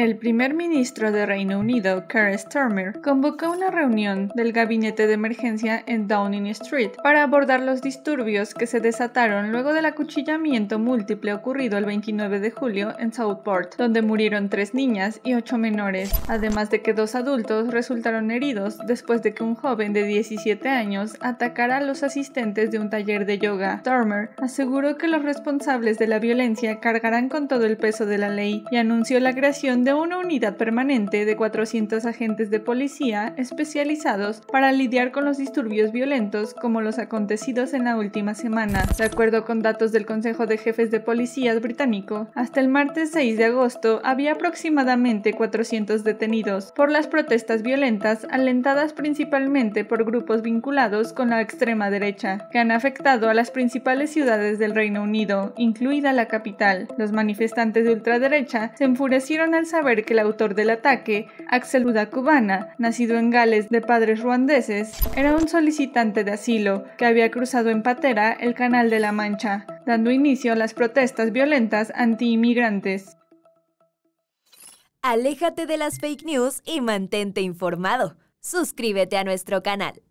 El primer ministro de Reino Unido, Keir Starmer, convocó una reunión del gabinete de emergencia en Downing Street para abordar los disturbios que se desataron luego del acuchillamiento múltiple ocurrido el 29 de julio en Southport, donde murieron tres niñas y ocho menores, además de que dos adultos resultaron heridos después de que un joven de 17 años atacara a los asistentes de un taller de yoga. Starmer aseguró que los responsables de la violencia cargarán con todo el peso de la ley y anunció la creación de una unidad permanente de 400 agentes de policía especializados para lidiar con los disturbios violentos como los acontecidos en la última semana. De acuerdo con datos del Consejo de Jefes de Policía británico, hasta el martes 6 de agosto había aproximadamente 400 detenidos por las protestas violentas alentadas principalmente por grupos vinculados con la extrema derecha, que han afectado a las principales ciudades del Reino Unido, incluida la capital. Los manifestantes de ultraderecha se enfurecieron al saber ver que el autor del ataque, Axel Cubana, nacido en Gales de padres ruandeses, era un solicitante de asilo que había cruzado en patera el Canal de la Mancha, dando inicio a las protestas violentas anti-inmigrantes. Aléjate de las fake news y mantente informado. Suscríbete a nuestro canal.